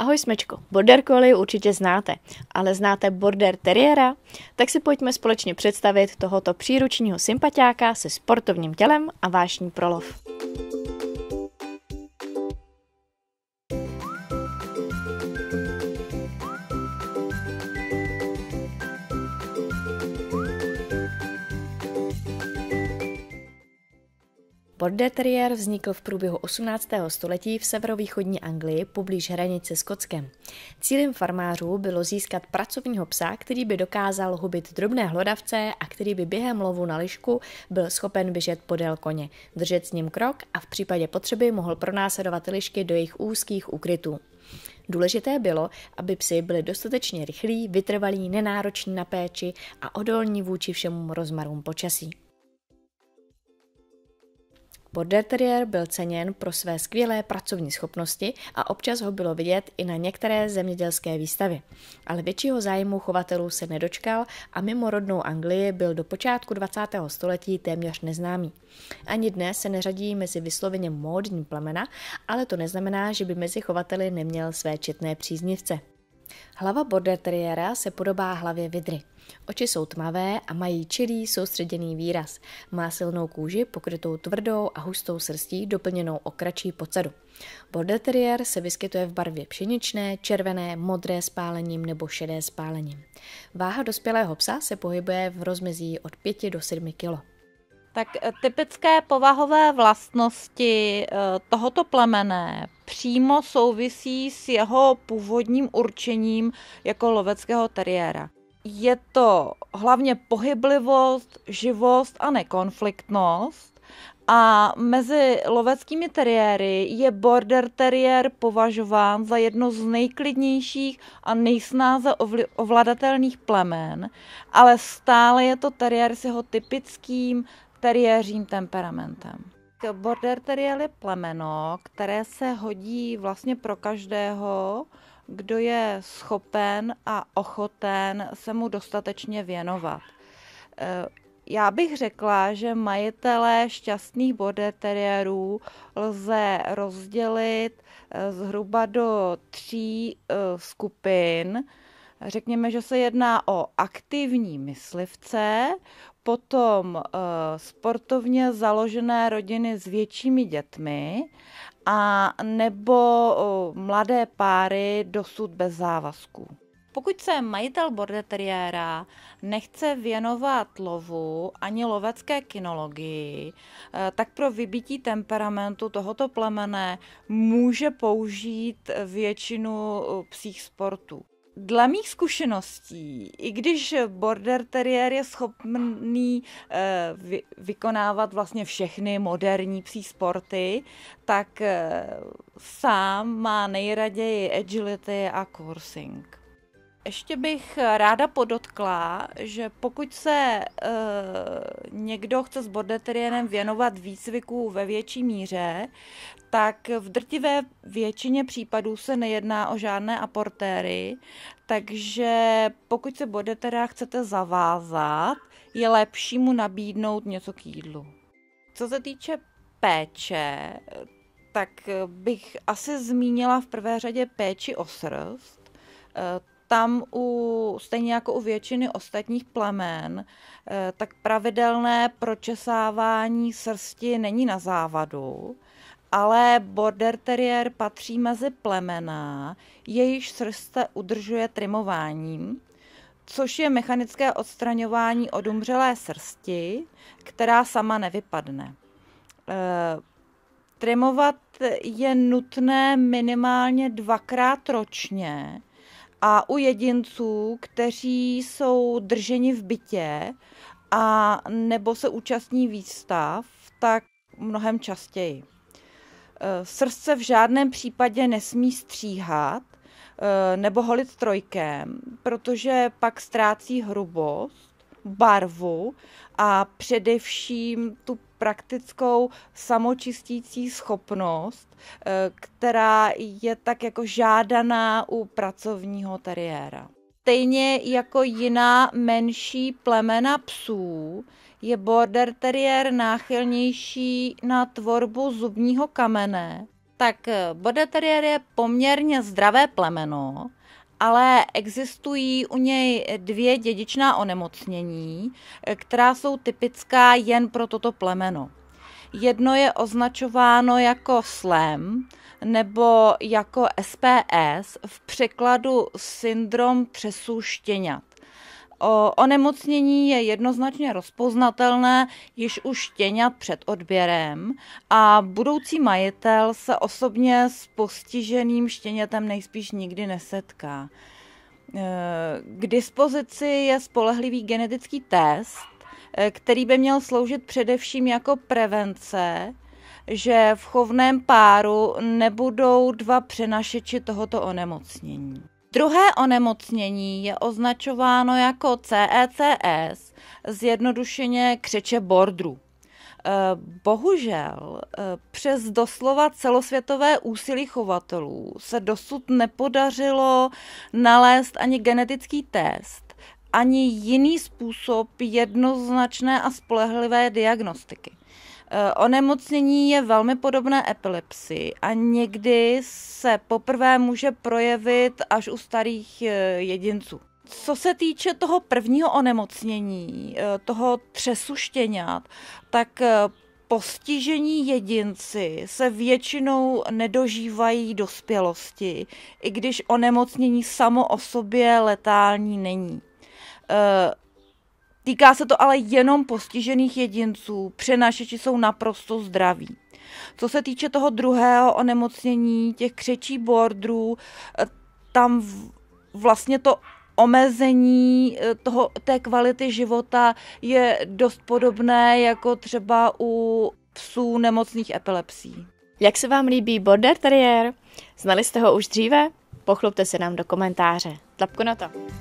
Ahoj Smečko, Border Collie určitě znáte, ale znáte Border Terriera? Tak si pojďme společně představit tohoto příručního sympatiáka se sportovním tělem a vášní prolov. lov. Pordeteriér vznikl v průběhu 18. století v severovýchodní Anglii poblíž hranice s Kockem. Cílem farmářů bylo získat pracovního psa, který by dokázal hubit drobné hlodavce a který by během lovu na lišku byl schopen běžet podél koně, držet s ním krok a v případě potřeby mohl pronásledovat lišky do jejich úzkých ukrytů. Důležité bylo, aby psy byli dostatečně rychlí, vytrvalí, nenároční na péči a odolní vůči všemu rozmarům počasí. Terrier byl ceněn pro své skvělé pracovní schopnosti a občas ho bylo vidět i na některé zemědělské výstavy. Ale většího zájmu chovatelů se nedočkal a mimo rodnou Anglii byl do počátku 20. století téměř neznámý. Ani dnes se neřadí mezi vysloveně módní plemena, ale to neznamená, že by mezi chovateli neměl své četné příznivce. Hlava border teriéra se podobá hlavě vidry. Oči jsou tmavé a mají čilý, soustředěný výraz. Má silnou kůži pokrytou tvrdou a hustou srstí doplněnou o kratší podsadu. Border terrier se vyskytuje v barvě pšeničné, červené, modré spálením nebo šedé spálením. Váha dospělého psa se pohybuje v rozmezí od 5 do 7 kg. Tak eh, typické povahové vlastnosti eh, tohoto plemene přímo souvisí s jeho původním určením jako loveckého teriéra. Je to hlavně pohyblivost, živost a nekonfliktnost. A mezi loveckými teriéry je border teriér považován za jedno z nejklidnějších a nejsnáze ovli- ovladatelných plemen, ale stále je to teriér s jeho typickým teriéřím temperamentem. Border Terrier je plemeno, které se hodí vlastně pro každého, kdo je schopen a ochoten se mu dostatečně věnovat. Eh, já bych řekla, že majitele šťastných border terrierů lze rozdělit eh, zhruba do tří eh, skupin. Řekněme, že se jedná o aktivní myslivce, potom eh, sportovně založené rodiny s většími dětmi a nebo eh, mladé páry dosud bez závazků. Pokud se majitel bordeteriéra nechce věnovat lovu ani lovecké kinologii, eh, tak pro vybití temperamentu tohoto plemene může použít většinu psích sportů. Dle mých zkušeností, i když border terrier je schopný eh, vy, vykonávat vlastně všechny moderní psí sporty, tak eh, sám má nejraději agility a coursing. Ještě bych ráda podotkla, že pokud se eh, někdo chce s bordeterienem věnovat výcviku ve větší míře, tak v drtivé většině případů se nejedná o žádné aportéry, takže pokud se bordetera chcete zavázat, je lepší mu nabídnout něco k jídlu. Co se týče péče, tak bych asi zmínila v prvé řadě péči o srst tam u, stejně jako u většiny ostatních plemen, eh, tak pravidelné pročesávání srsti není na závadu, ale border terrier patří mezi plemena, jejíž srst se udržuje trimováním, což je mechanické odstraňování odumřelé srsti, která sama nevypadne. Eh, trimovat je nutné minimálně dvakrát ročně, a u jedinců, kteří jsou drženi v bytě a nebo se účastní výstav, tak mnohem častěji. Eh, srdce v žádném případě nesmí stříhat eh, nebo holit trojkem, protože pak ztrácí hrubost, barvu a především tu praktickou samočistící schopnost, eh, která je tak jako žádaná u pracovního teriéra. Stejně jako jiná menší plemena psů, je border terrier náchylnější na tvorbu zubního kamene, tak eh, border terrier je poměrně zdravé plemeno, ale existují u něj dvě dědičná onemocnění, eh, která jsou typická jen pro toto plemeno. Jedno je označováno jako SLEM nebo jako SPS v překladu syndrom třesů štěňat. Onemocnění je jednoznačně rozpoznatelné již už štěňat před odběrem a budoucí majitel se osobně s postiženým štěnětem nejspíš nikdy nesetká. E, k dispozici je spolehlivý genetický test, e, který by měl sloužit především jako prevence, že v chovném páru nebudou dva přenašeči tohoto onemocnění. Druhé onemocnění je označováno jako CECS, zjednodušeně křeče bordru. E, bohužel e, přes doslova celosvětové úsilí chovatelů se dosud nepodařilo nalézt ani genetický test, ani jiný způsob jednoznačné a spolehlivé diagnostiky. Eh, onemocnění je velmi podobné epilepsii a někdy se poprvé může projevit až u starých eh, jedinců. Co se týče toho prvního onemocnění, eh, toho třesuštěňat, tak postižení jedinci se většinou nedožívají dospělosti, i když onemocnění samo o sobě letální není Týká se to ale jenom postižených jedinců, přenašeči jsou naprosto zdraví. Co se týče toho druhého onemocnění, těch křečí bordrů, eh, tam vlastně to omezení eh, toho, té kvality života je dost podobné jako třeba u psů nemocných epilepsí. Jak se vám líbí Border Terrier? Znali jste ho už dříve? Pochlubte se nám do komentáře. Tlapku na to!